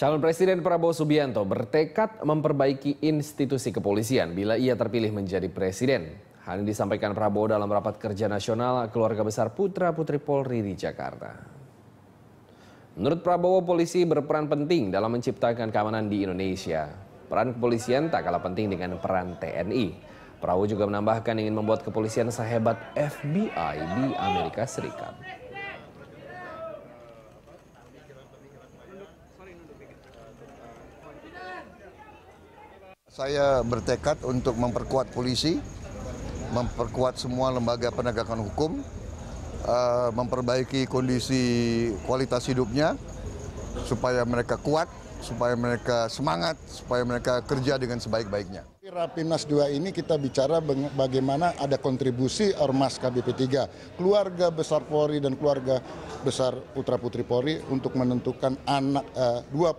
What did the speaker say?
Calon Presiden Prabowo Subianto bertekad memperbaiki institusi kepolisian bila ia terpilih menjadi presiden. Hal ini disampaikan Prabowo dalam rapat kerja nasional keluarga besar putra-putri Polri di Jakarta. Menurut Prabowo, polisi berperan penting dalam menciptakan keamanan di Indonesia. Peran kepolisian tak kalah penting dengan peran TNI. Prabowo juga menambahkan ingin membuat kepolisian sehebat FBI di Amerika Serikat. Saya bertekad untuk memperkuat polisi, memperkuat semua lembaga penegakan hukum, eh, memperbaiki kondisi kualitas hidupnya, supaya mereka kuat, supaya mereka semangat, supaya mereka kerja dengan sebaik-baiknya. Rapimnas 2 ini kita bicara bagaimana ada kontribusi Ormas KBP 3, keluarga besar Polri dan keluarga besar putra-putri Polri untuk menentukan anak uh, dua